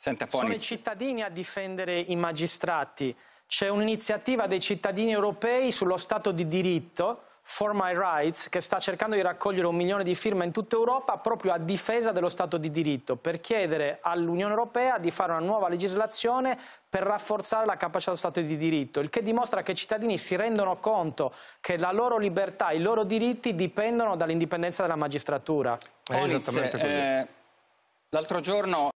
Senta, Sono i cittadini a difendere i magistrati. C'è un'iniziativa dei cittadini europei sullo Stato di diritto, For My Rights, che sta cercando di raccogliere un milione di firme in tutta Europa proprio a difesa dello Stato di diritto, per chiedere all'Unione Europea di fare una nuova legislazione per rafforzare la capacità dello Stato di diritto, il che dimostra che i cittadini si rendono conto che la loro libertà, i loro diritti dipendono dall'indipendenza della magistratura. Eh, l'altro eh, giorno